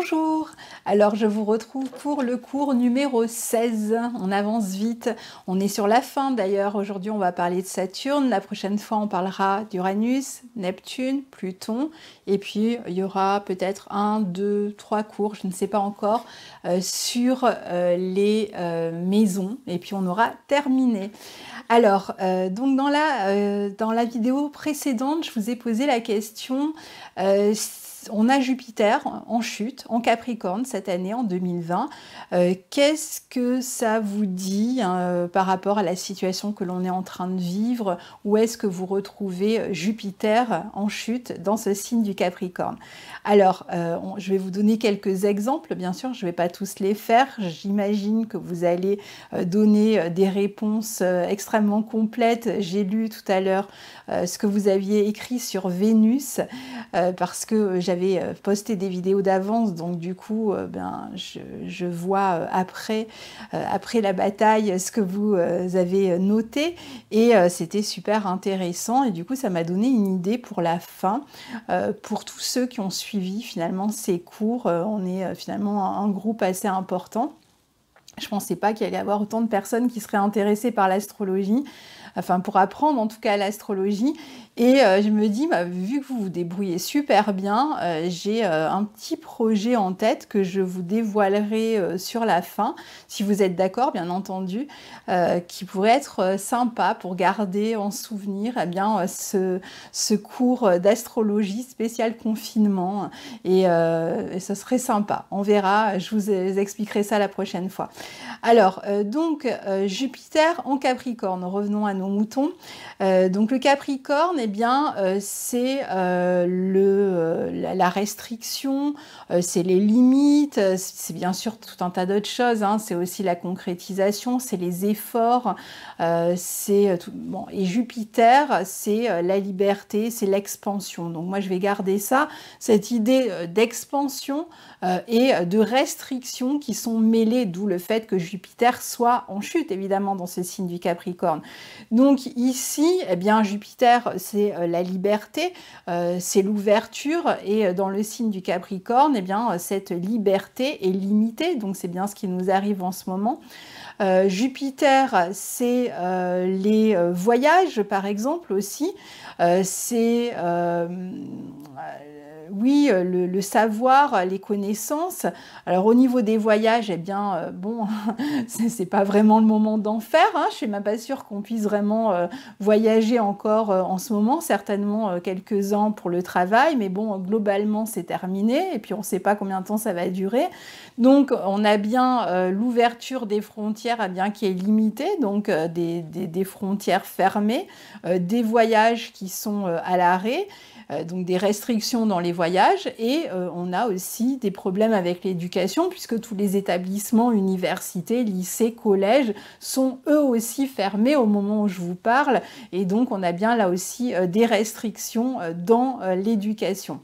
Bonjour, alors je vous retrouve pour le cours numéro 16. On avance vite, on est sur la fin d'ailleurs. Aujourd'hui on va parler de Saturne, la prochaine fois on parlera d'Uranus, Neptune, Pluton, et puis il y aura peut-être un, deux, trois cours, je ne sais pas encore, euh, sur euh, les euh, maisons, et puis on aura terminé. Alors, donc dans la, dans la vidéo précédente, je vous ai posé la question on a Jupiter en chute, en Capricorne cette année, en 2020. Euh, qu'est-ce que ça vous dit hein, euh, par rapport à la situation que l'on est en train de vivre Où est-ce que vous retrouvez euh, Jupiter en chute dans ce signe du Capricorne Alors, je vais vous donner quelques exemples, bien sûr, je ne vais pas tous les faire. J'imagine que vous allez donner des réponses extrêmement complètes. J'ai lu tout à l'heure ce que vous aviez écrit sur Vénus, parce que j'avais euh, posté des vidéos d'avance, donc du coup, euh, ben, je, vois euh, après, après la bataille ce que vous avez noté. Et c'était super intéressant. Et du coup, ça m'a donné une idée pour la fin. pour tous ceux qui ont suivi finalement ces cours, on est finalement un groupe assez important. Je pensais pas qu'il allait y avoir autant de personnes qui seraient intéressées par l'astrologie enfin pour apprendre en tout cas l'astrologie. Et euh, je me dis, bah, vu que vous vous débrouillez super bien, euh, j'ai euh, un petit projet en tête que je vous dévoilerai sur la fin, si vous êtes d'accord bien entendu, qui pourrait être sympa pour garder en souvenir eh bien, ce, cours d'astrologie spécial confinement. Et, et, ce serait sympa. On verra, je vous expliquerai ça la prochaine fois. Alors, donc, Jupiter en Capricorne, revenons à nos moutons. Euh, donc le Capricorne, et eh bien, euh, c'est euh, le la, restriction, c'est les limites, c'est bien sûr tout un tas d'autres choses. Hein. c'est aussi la concrétisation, c'est les efforts, c'est bon. Et Jupiter, c'est la liberté, c'est l'expansion. Donc moi, je vais garder ça, cette idée d'expansion et de restriction qui sont mêlées, d'où le fait que Jupiter soit en chute évidemment dans ce signe du Capricorne. Donc ici, eh bien, Jupiter, c'est euh, la liberté, euh, c'est l'ouverture, et euh, dans le signe du Capricorne, eh bien, cette liberté est limitée, donc c'est bien ce qui nous arrive en ce moment. Jupiter, c'est les voyages, par exemple, aussi. c'est oui, euh, le, savoir, euh, les connaissances. Alors au niveau des voyages, eh bien, euh, bon, bon, c'est pas vraiment le moment d'en faire. Hein. Je ne suis même pas sûre qu'on puisse vraiment voyager encore en ce moment. Certainement quelques ans pour le travail, mais bon, globalement, c'est terminé. Et puis on ne sait pas combien de temps ça va durer. Donc on a bien l'ouverture des frontières, eh bien, qui est limitée, donc des, frontières fermées, des voyages qui sont à l'arrêt. Euh, donc des restrictions dans les voyages et euh, on a aussi des problèmes avec l'éducation puisque tous les établissements, universités, lycées, collèges sont eux aussi fermés au moment où je vous parle et donc on a bien là aussi euh, des restrictions dans l'éducation.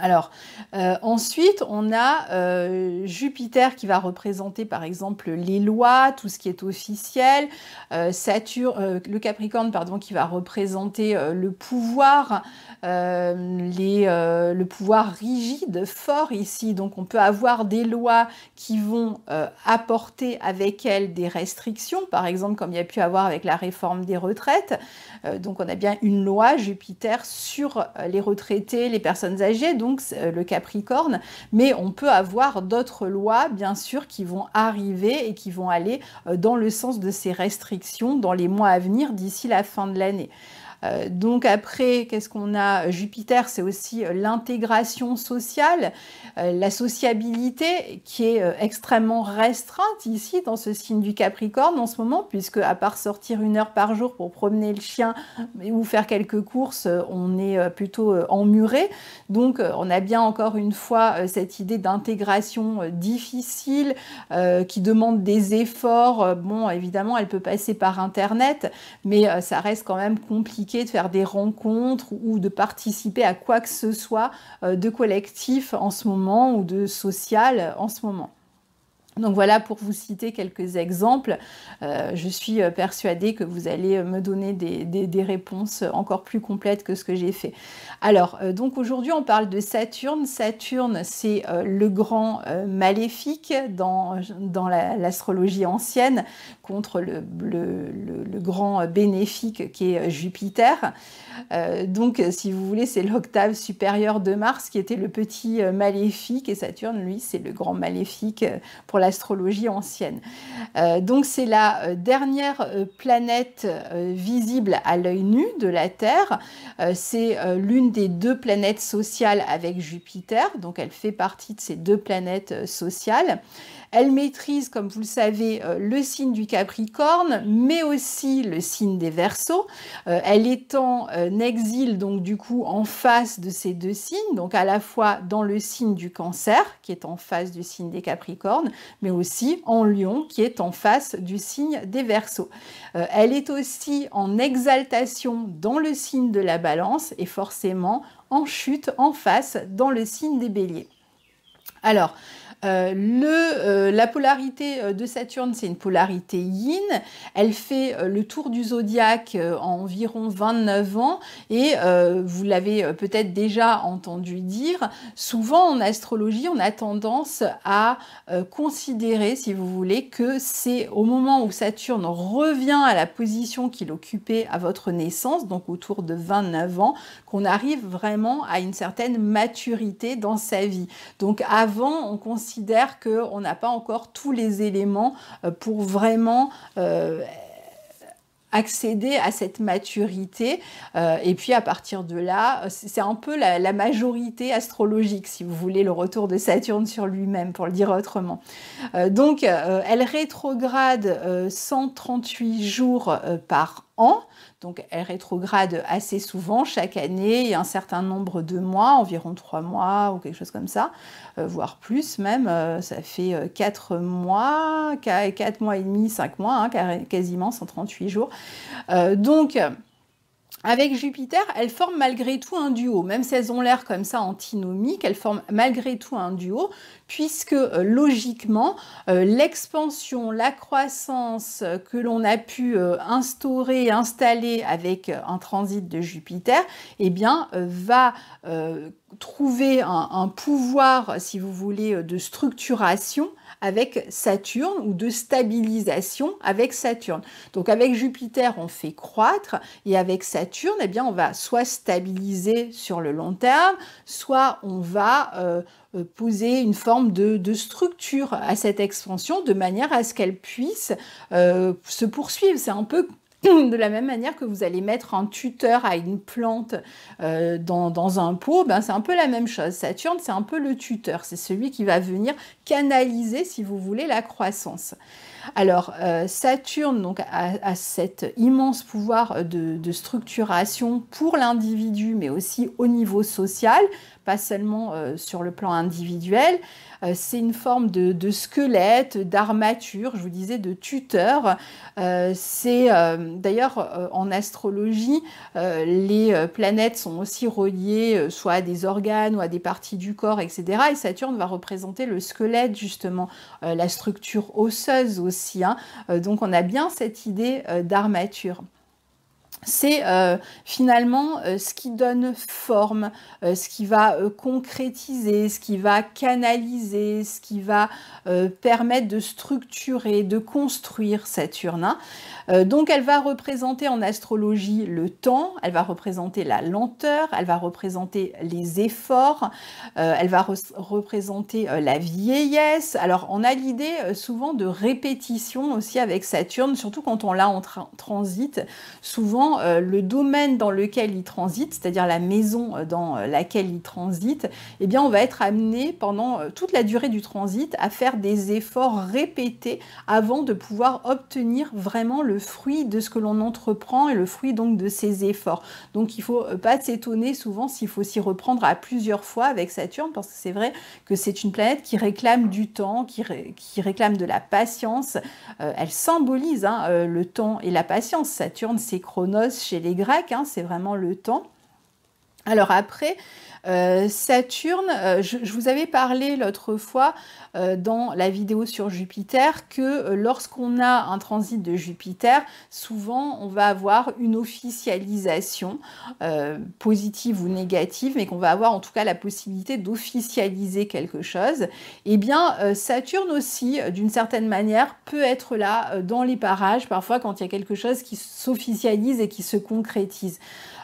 Alors, euh, ensuite, on a euh, Jupiter qui va représenter par exemple les lois, tout ce qui est officiel, euh, Saturne, le Capricorne, pardon, qui va représenter le pouvoir, le pouvoir rigide, fort ici. Donc, on peut avoir des lois qui vont apporter avec elles des restrictions, par exemple, comme il y a pu avoir avec la réforme des retraites. donc, on a bien une loi, Jupiter, sur les retraités, les personnes âgées. Euh, le Capricorne, mais on peut avoir d'autres lois, bien sûr, qui vont arriver et qui vont aller euh, dans le sens de ces restrictions dans les mois à venir d'ici la fin de l'année. Euh, donc après, qu'est-ce qu'on a Jupiter, c'est aussi euh, l'intégration sociale, euh, la sociabilité qui est extrêmement restreinte ici dans ce signe du Capricorne en ce moment, puisque à part sortir une heure par jour pour promener le chien ou faire quelques courses, on est plutôt emmuré. Donc on a bien encore une fois cette idée d'intégration difficile qui demande des efforts. Bon, évidemment, elle peut passer par Internet, mais ça reste quand même compliqué de faire des rencontres ou de participer à quoi que ce soit euh, de collectif en ce moment ou de social en ce moment. Donc voilà pour vous citer quelques exemples. Euh, je suis euh, persuadée que vous allez euh, me donner des, réponses encore plus complètes que ce que j'ai fait. Alors donc aujourd'hui on parle de Saturne. Saturne c'est le grand maléfique dans, dans l'astrologie ancienne contre le, le, grand bénéfique qui est Jupiter. donc si vous voulez c'est l'octave supérieure de Mars qui était le petit maléfique et Saturne lui c'est le grand maléfique pour l'astrologie ancienne. Euh, donc c'est la euh, dernière euh, planète visible à l'œil nu de la Terre. c'est l'une des deux planètes sociales avec Jupiter, donc elle fait partie de ces deux planètes sociales. Elle maîtrise, comme vous le savez, euh, le signe du Capricorne, mais aussi le signe des Verseaux. Euh, elle est en euh, exil, donc du coup en face de ces deux signes, donc à la fois dans le signe du Cancer, qui est en face du signe des Capricornes, mais aussi en Lion, qui est en face du signe des Verseaux. elle est aussi en exaltation dans le signe de la Balance et forcément en chute en face dans le signe des Béliers. Alors, euh, le, euh, la polarité euh, de Saturne, c'est une polarité yin. Elle fait le tour du zodiaque en environ 29 ans et vous l'avez peut-être déjà entendu dire, souvent en astrologie, on a tendance à considérer, si vous voulez, que c'est au moment où Saturne revient à la position qu'il occupait à votre naissance, donc autour de 29 ans, qu'on arrive vraiment à une certaine maturité dans sa vie. Donc avant, on considère qu'on n'a pas encore tous les éléments euh, pour vraiment euh, accéder à cette maturité. Euh, et puis à partir de là, c'est un peu la, majorité astrologique, si vous voulez, le retour de Saturne sur lui-même, pour le dire autrement. donc, elle rétrograde 138 jours par an. Donc elle rétrograde assez souvent, chaque année, il y a un certain nombre de mois, environ trois mois ou quelque chose comme ça, euh, voire plus même, euh, ça fait euh, quatre mois, quatre mois et demi, cinq mois, hein, quasiment 138 jours. donc avec Jupiter, elles forment malgré tout un duo, même si elles ont l'air comme ça antinomiques, elles forment malgré tout un duo, puisque euh, logiquement, euh, l'expansion, la croissance euh, que l'on a pu instaurer, installer avec un transit de Jupiter, eh bien, va trouver un, pouvoir, si vous voulez, de structuration avec Saturne ou de stabilisation avec Saturne. Donc avec Jupiter, on fait croître et avec Saturne, eh bien, on va soit stabiliser sur le long terme, soit on va euh, euh, poser une forme de, structure à cette expansion de manière à ce qu'elle puisse euh, se poursuivre. C'est un peu De la même manière que vous allez mettre un tuteur à une plante euh, dans, un pot, ben, c'est un peu la même chose. Saturne, c'est un peu le tuteur, c'est celui qui va venir canaliser, si vous voulez, la croissance. Alors, euh, Saturne donc, a, cet immense pouvoir de structuration pour l'individu, mais aussi au niveau social, pas seulement euh, sur le plan individuel. Euh, c'est une forme de, squelette, d'armature, je vous disais, de tuteur. Euh, c'est d'ailleurs en astrologie, les planètes sont aussi reliées soit à des organes ou à des parties du corps, etc. Et Saturne va représenter le squelette, justement, la structure osseuse aussi. Hein. donc on a bien cette idée d'armature c'est euh, finalement euh, ce qui donne forme, euh, ce qui va concrétiser, ce qui va canaliser, ce qui va permettre de structurer, de construire Saturne, hein. donc elle va représenter en astrologie le temps, elle va représenter la lenteur, elle va représenter les efforts, elle va représenter la vieillesse. Alors on a l'idée souvent de répétition aussi avec Saturne, surtout quand on l'a en transit. Souvent euh, le domaine dans lequel il transite, c'est-à-dire la maison euh, dans euh, laquelle il transite, eh bien, on va être amené pendant toute la durée du transit à faire des efforts répétés avant de pouvoir obtenir vraiment le fruit de ce que l'on entreprend et le fruit donc de ces efforts. Donc, il ne faut pas s'étonner souvent s'il faut s'y reprendre à plusieurs fois avec Saturne, parce que c'est vrai que c'est une planète qui réclame du temps, qui, qui réclame de la patience. elle symbolise hein, le temps et la patience. Saturne, c'est chronos chez les Grecs, hein, c'est vraiment le temps. Alors après, euh, Saturne, euh, je, vous avais parlé l'autre fois euh, dans la vidéo sur Jupiter que lorsqu'on a un transit de Jupiter, souvent on va avoir une officialisation positive ou négative, mais qu'on va avoir en tout cas la possibilité d'officialiser quelque chose. Et eh bien Saturne aussi, d'une certaine manière, peut être là dans les parages, parfois quand il y a quelque chose qui s'officialise et qui se concrétise.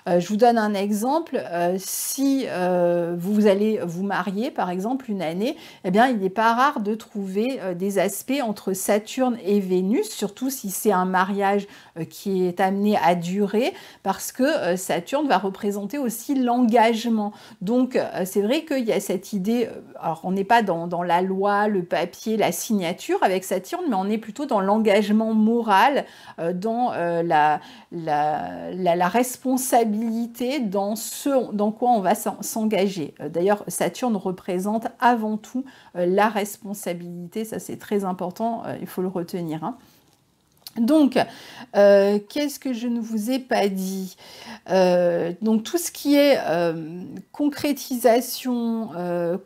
je vous donne un exemple. si euh, vous allez vous marier, par exemple, une année, eh bien, il n'est pas rare de trouver euh, des aspects entre Saturne et Vénus, surtout si c'est un mariage euh, qui est amené à durer, parce que Saturne va représenter aussi l'engagement. Donc, c'est vrai qu'il y a cette idée, alors on n'est pas dans, la loi, le papier, la signature avec Saturne, mais on est plutôt dans l'engagement moral, dans la, la, responsabilité, dans ce dans quoi on va s'en euh, d'ailleurs, Saturne représente avant tout euh, la responsabilité, ça c'est très important, euh, il faut le retenir. Hein. Donc, qu'est-ce que je ne vous ai pas dit Donc, tout ce qui est concrétisation,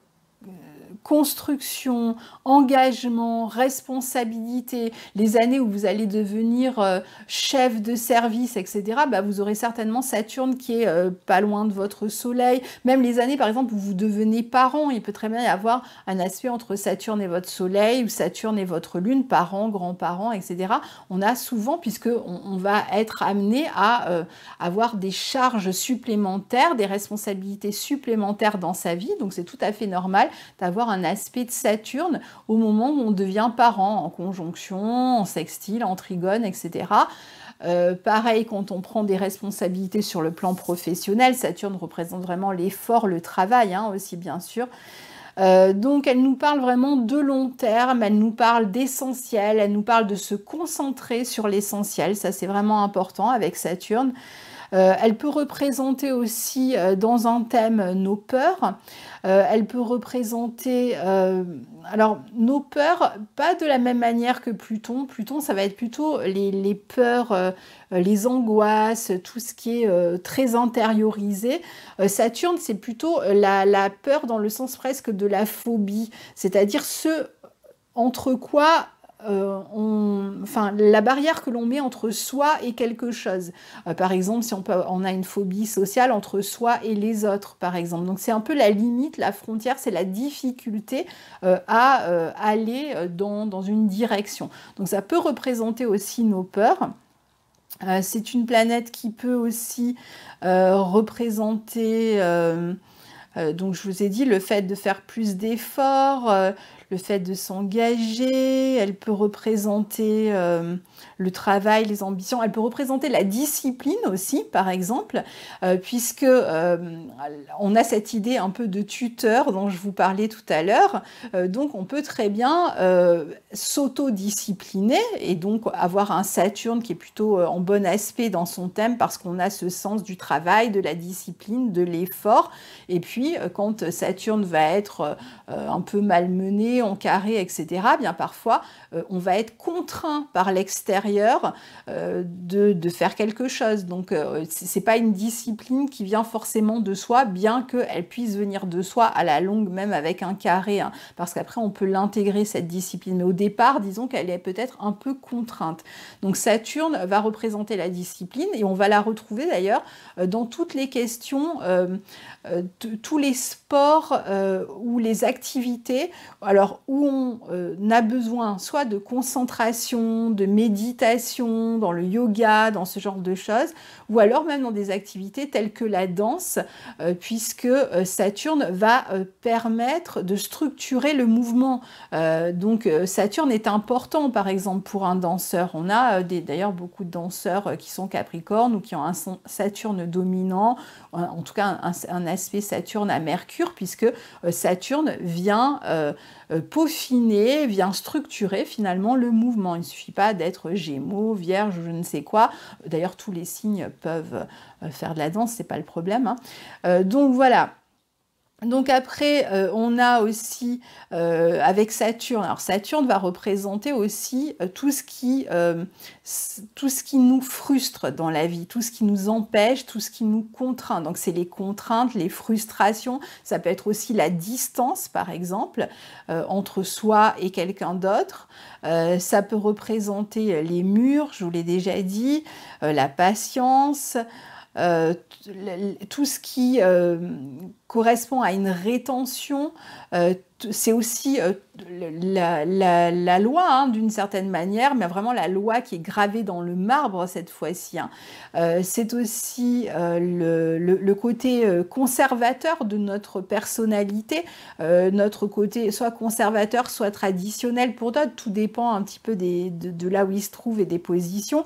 construction, engagement, responsabilité, les années où vous allez devenir euh, chef de service, etc., bah, vous aurez certainement Saturne qui est euh, pas loin de votre soleil. Même les années, par exemple, où vous devenez parent, il peut très bien y avoir un aspect entre Saturne et votre soleil, ou Saturne et votre lune, parents, grands-parents, etc. On a souvent, puisqu'on on va être amené à euh, avoir des charges supplémentaires, des responsabilités supplémentaires dans sa vie, donc c'est tout à fait normal d'avoir un aspect de Saturne au moment où on devient parent, en conjonction, en sextile, en trigone, etc. Euh, pareil, quand on prend des responsabilités sur le plan professionnel, Saturne représente vraiment l'effort, le travail hein, aussi bien sûr. Euh, donc elle nous parle vraiment de long terme, elle nous parle d'essentiel, elle nous parle de se concentrer sur l'essentiel, ça c'est vraiment important avec Saturne. Euh, elle peut représenter aussi euh, dans un thème nos peurs. Euh, elle peut représenter, alors nos peurs, pas de la même manière que Pluton. Pluton, ça va être plutôt les, peurs, les angoisses, tout ce qui est très intériorisé. Saturne, c'est plutôt la peur dans le sens presque de la phobie, c'est-à-dire ce entre quoi euh, on, enfin, la barrière que l'on met entre soi et quelque chose. Euh, par exemple, si on, a une phobie sociale entre soi et les autres, par exemple. Donc c'est un peu la limite, la frontière, c'est la difficulté euh, à aller dans, dans, une direction. Donc ça peut représenter aussi nos peurs. c'est une planète qui peut aussi représenter donc je vous ai dit le fait de faire plus d'efforts, le fait de s'engager, elle peut représenter euh, le travail, les ambitions. Elle peut représenter la discipline aussi, par exemple, euh, puisque euh, on a cette idée un peu de tuteur dont je vous parlais tout à l'heure. Euh, donc, on peut très bien s'autodiscipliner et donc avoir un Saturne qui est plutôt en bon aspect dans son thème parce qu'on a ce sens du travail, de la discipline, de l'effort. Et puis, quand Saturne va être un peu malmené, en carré, etc., bien parfois, on va être contraint par l'extérieur euh, de, faire quelque chose. Donc euh, c'est pas une discipline qui vient forcément de soi, bien qu'elle puisse venir de soi à la longue, même avec un carré, hein. parce qu'après on peut l'intégrer cette discipline. Mais au départ, disons qu'elle est peut-être un peu contrainte. Donc Saturne va représenter la discipline et on va la retrouver d'ailleurs euh, dans toutes les questions euh, tous les sports euh, ou les activités, alors où on euh, a besoin soit de concentration, de méditation, dans le yoga, dans ce genre de choses, ou alors même dans des activités telles que la danse, puisque Saturne va permettre de structurer le mouvement. donc Saturne est important, par exemple, pour un danseur. On a d'ailleurs beaucoup de danseurs qui sont Capricorne ou qui ont un Saturne dominant, en tout cas un aspect Saturne à Mercure, puisque euh, Saturne vient euh, euh, peaufiner, vient structurer finalement le mouvement. Il ne suffit pas d'être gémeaux, vierge, je ne sais quoi. D'ailleurs, tous les signes peuvent faire de la danse, c'est pas le problème. Hein. donc voilà. Donc après, euh, on a aussi euh, avec Saturne, alors Saturne va représenter aussi euh, tout ce, qui, tout ce qui nous frustre dans la vie, tout ce qui nous empêche, tout ce qui nous contraint. Donc c'est les contraintes, les frustrations, ça peut être aussi la distance par exemple entre soi et quelqu'un d'autre. ça peut représenter les murs, je vous l'ai déjà dit, la patience, tout ce qui correspond à une rétention. Euh, c'est aussi euh, la, loi, hein, d'une certaine manière, mais vraiment la loi qui est gravée dans le marbre cette fois-ci. Hein. Euh, c'est aussi le, côté conservateur de notre personnalité, notre côté soit conservateur, soit traditionnel pour d'autres. Tout dépend un petit peu des, de, là où il se trouve et des positions.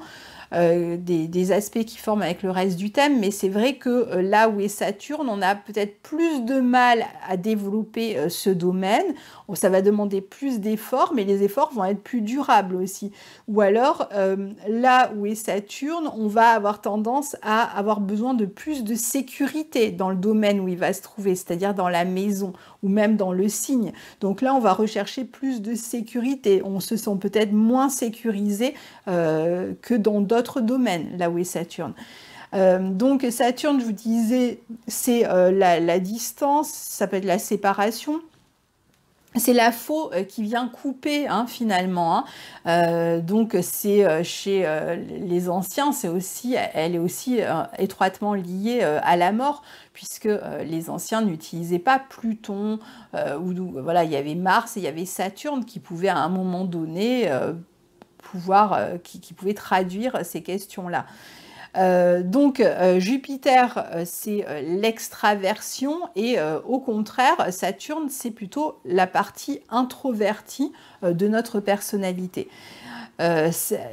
des, aspects qui forment avec le reste du thème, mais c'est vrai que là où est Saturne, on a peut-être plus plus de mal à développer euh, ce domaine. Oh, ça va demander plus d'efforts, mais les efforts vont être plus durables aussi. Ou alors, euh, là où est Saturne, on va avoir tendance à avoir besoin de plus de sécurité dans le domaine où il va se trouver, c'est-à-dire dans la maison ou même dans le signe. Donc là, on va rechercher plus de sécurité. On se sent peut-être moins sécurisé euh, que dans d'autres domaines, là où est Saturne. Euh, donc Saturne, je vous disais, c'est euh, la, distance, ça peut être la séparation. C'est la faux euh, qui vient couper hein, finalement. Hein. donc c'est chez les anciens, c'est aussi, elle est aussi étroitement liée à la mort puisque les anciens n'utilisaient pas Pluton voilà il y avait Mars et il y avait Saturne qui pouvaient à un moment donné pouvoir qui pouvaient traduire ces questions là. Euh, donc euh, Jupiter, euh, c'est l'extraversion et au contraire, Saturne, c'est plutôt la partie introvertie de notre personnalité.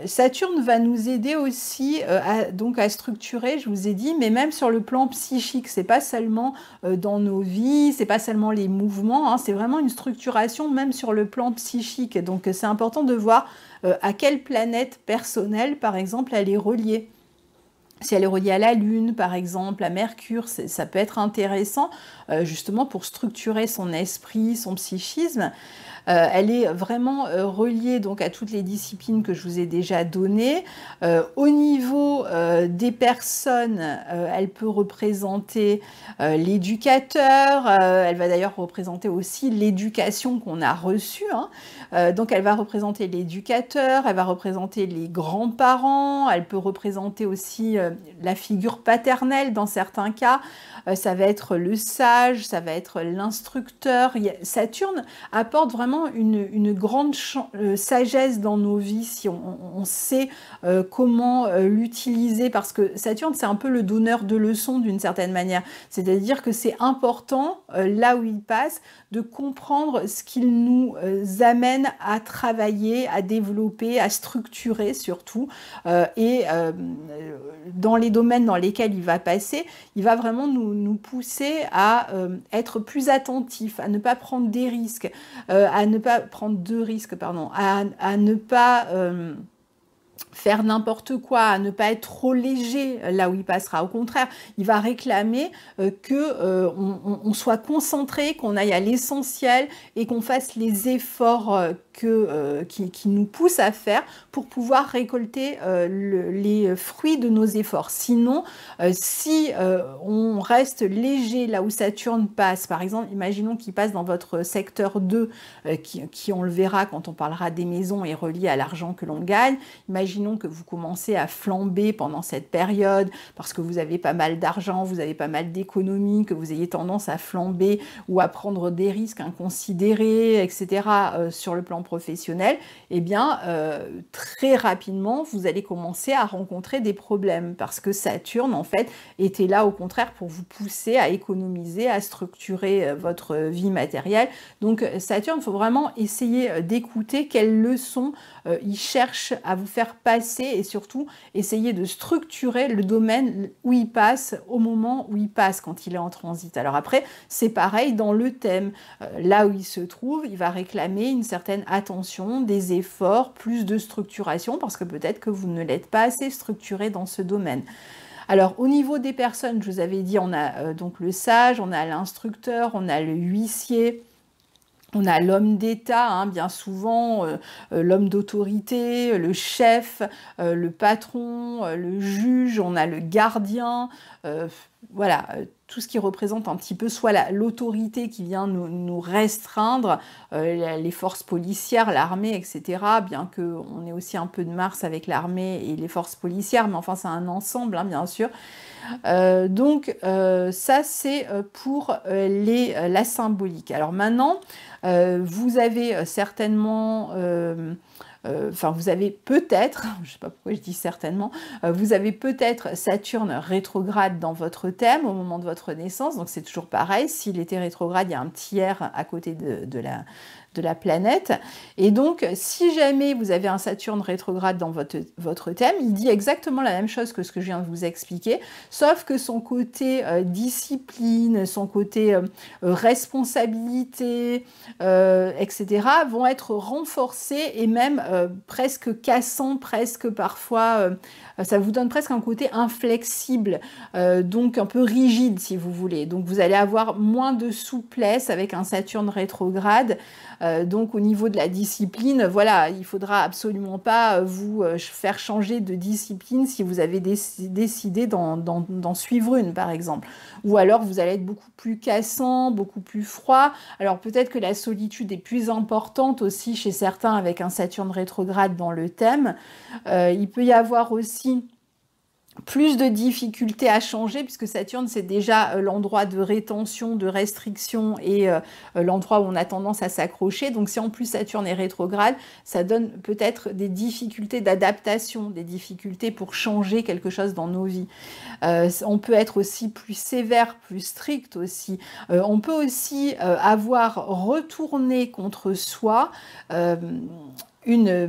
Saturne va nous aider aussi à, donc à structurer, je vous ai dit, mais même sur le plan psychique, c'est pas seulement dans nos vies, c'est pas seulement les mouvements, hein. c'est vraiment une structuration même sur le plan psychique. Donc c'est important de voir à quelle planète personnelle, par exemple, elle est reliée si elle est reliée à la Lune, par exemple, à Mercure, ça peut être intéressant euh, justement pour structurer son esprit, son psychisme. Euh, elle est vraiment euh, reliée donc à toutes les disciplines que je vous ai déjà données. Euh, au niveau des personnes, elle peut représenter l'éducateur. elle va d'ailleurs représenter aussi l'éducation qu'on a reçue. Hein. donc elle va représenter l'éducateur, elle va représenter les grands-parents, elle peut représenter aussi la figure paternelle dans certains cas. ça va être le sage, ça va être l'instructeur. Saturne apporte vraiment une, grande euh, sagesse dans nos vies si on, sait euh, comment euh, l'utiliser, parce que Saturne, c'est un peu le donneur de leçons d'une certaine manière. C'est-à-dire que c'est important, là où il passe, de comprendre ce qu'il nous amène à travailler, à développer, à structurer surtout. et dans les domaines dans lesquels il va passer, il va vraiment nous, nous pousser à être plus attentif, à ne pas prendre des risques, à à ne pas prendre de risques, pardon, à, ne pas euh, faire n'importe quoi, à ne pas être trop léger euh, là où il passera. Au contraire, il va réclamer euh, que on, soit concentré, qu'on aille à l'essentiel et qu'on fasse les efforts que, euh, qui, nous pousse à faire pour pouvoir récolter euh, les fruits de nos efforts. Sinon, euh, si on reste léger là où Saturne passe, par exemple, imaginons qu'il passe dans votre secteur 2, qui, on le verra quand on parlera des maisons, et relié à l'argent que l'on gagne. Imaginons que vous commencez à flamber pendant cette période parce que vous avez pas mal d'argent, vous avez pas mal d'économies, que vous ayez tendance à flamber ou à prendre des risques inconsidérés, etc. sur le plan professionnel, eh bien, euh, très rapidement, vous allez commencer à rencontrer des problèmes parce que Saturne, en fait, était là au contraire pour vous pousser à économiser, à structurer euh, votre vie matérielle. Donc, euh, Saturne, il faut vraiment essayer d'écouter quelles leçons il cherche à vous faire passer et surtout essayer de structurer le domaine où il passe au moment où il passe quand il est en transit. Alors après, c'est pareil dans le thème. là où il se trouve, il va réclamer une certaine attention, des efforts, plus de structuration, parce que peut-être que vous ne l'êtes pas assez structuré dans ce domaine. Alors au niveau des personnes, je vous avais dit, on a euh, donc le sage, on a l'instructeur, on a le huissier. On a l'homme d'État, hein, bien souvent, euh, euh, l'homme d'autorité, le chef, le patron, le juge, on a le gardien, voilà, tout ce qui représente un petit peu soit l'autorité qui vient nous, nous restreindre, euh, les forces policières, l'armée, etc. Bien que on ait aussi un peu de Mars avec l'armée et les forces policières, mais enfin c'est un ensemble, hein, bien sûr. Euh, donc euh, ça c'est pour les, la symbolique. Alors maintenant, vous avez certainement euh, enfin vous avez peut-être, je ne sais pas pourquoi je dis certainement, euh, vous avez peut-être Saturne rétrograde dans votre thème au moment de votre naissance, donc c'est toujours pareil, s'il était rétrograde, il y a un tiers à côté de, de la de la planète. Et donc, si jamais vous avez un Saturne rétrograde dans votre, votre thème, il dit exactement la même chose que ce que je viens de vous expliquer, sauf que son côté euh, discipline, son côté euh, euh, responsabilité, etc., vont être renforcés et même presque cassants, presque parfois, ça vous donne presque un côté inflexible, donc un peu rigide si vous voulez. Donc, vous allez avoir moins de souplesse avec un Saturne rétrograde euh, donc au niveau de la discipline, voilà, il faudra absolument pas euh, vous euh, faire changer de discipline si vous avez décidé d'en suivre une, par exemple. Ou alors vous allez être beaucoup plus cassant, beaucoup plus froid. Alors peut-être que la solitude est plus importante aussi chez certains avec un Saturne rétrograde dans le thème. il peut y avoir aussi plus de difficultés à changer puisque Saturne c'est déjà euh, l'endroit de rétention, de restriction et euh, euh, l'endroit où on a tendance à s'accrocher. Donc si en plus Saturne est rétrograde, ça donne peut-être des difficultés d'adaptation, des difficultés pour changer quelque chose dans nos vies. on peut être aussi plus sévère, plus strict aussi. on peut aussi avoir retourné contre soi une euh,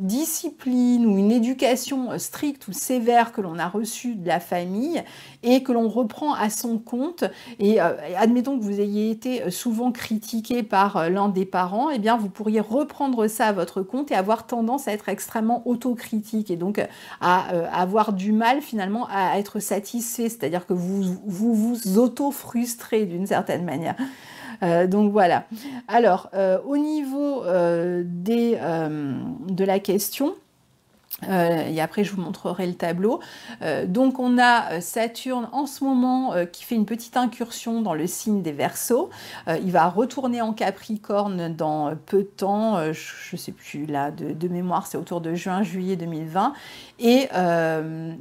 discipline ou une éducation stricte ou sévère que l'on a reçue de la famille et que l'on reprend à son compte et euh, admettons que vous ayez été euh, souvent critiqué par l'un des parents, et eh bien vous pourriez reprendre ça à votre compte et avoir tendance à être extrêmement autocritique et donc à avoir du mal finalement à être satisfait, c'est-à-dire que vous vous, vous auto-frustrez d'une certaine manière. Euh, donc voilà. Alors, euh, au niveau euh, des, de la question, euh, et après, je vous montrerai le tableau. Euh, donc, on a euh, Saturne en ce moment qui fait une petite incursion dans le signe des Verseaux. il va retourner en Capricorne dans peu de temps, je ne sais plus là, de, mémoire, c'est autour de juin-juillet 2020. Et,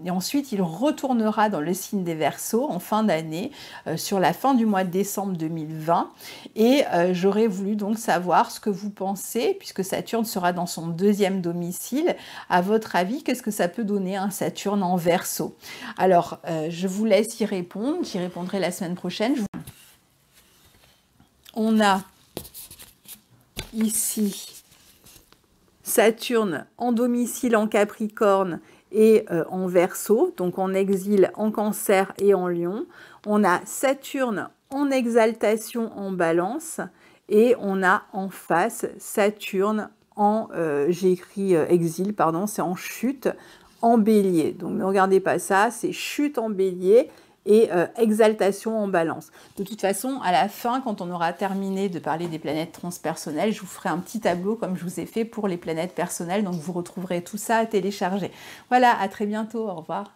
et, ensuite, il retournera dans le signe des Verseaux en fin d'année, sur la fin du mois de décembre 2020. Et j'aurais voulu donc savoir ce que vous pensez, puisque Saturne sera dans son deuxième domicile, à votre avis, qu'est-ce que ça peut donner un Saturne en verso Alors, euh, je vous laisse y répondre. J'y répondrai la semaine prochaine. On a ici Saturne en domicile en Capricorne et euh, en verso, donc en exil en cancer et en lion. On a Saturne en exaltation en balance et on a en face Saturne en euh, j'ai écrit euh, exil, pardon, c'est en chute en bélier. Donc ne regardez pas ça, c'est chute en bélier et euh, exaltation en balance. De toute façon, à la fin, quand on aura terminé de parler des planètes transpersonnelles, je vous ferai un petit tableau comme je vous ai fait pour les planètes personnelles, donc vous retrouverez tout ça à télécharger. Voilà, à très bientôt, au revoir.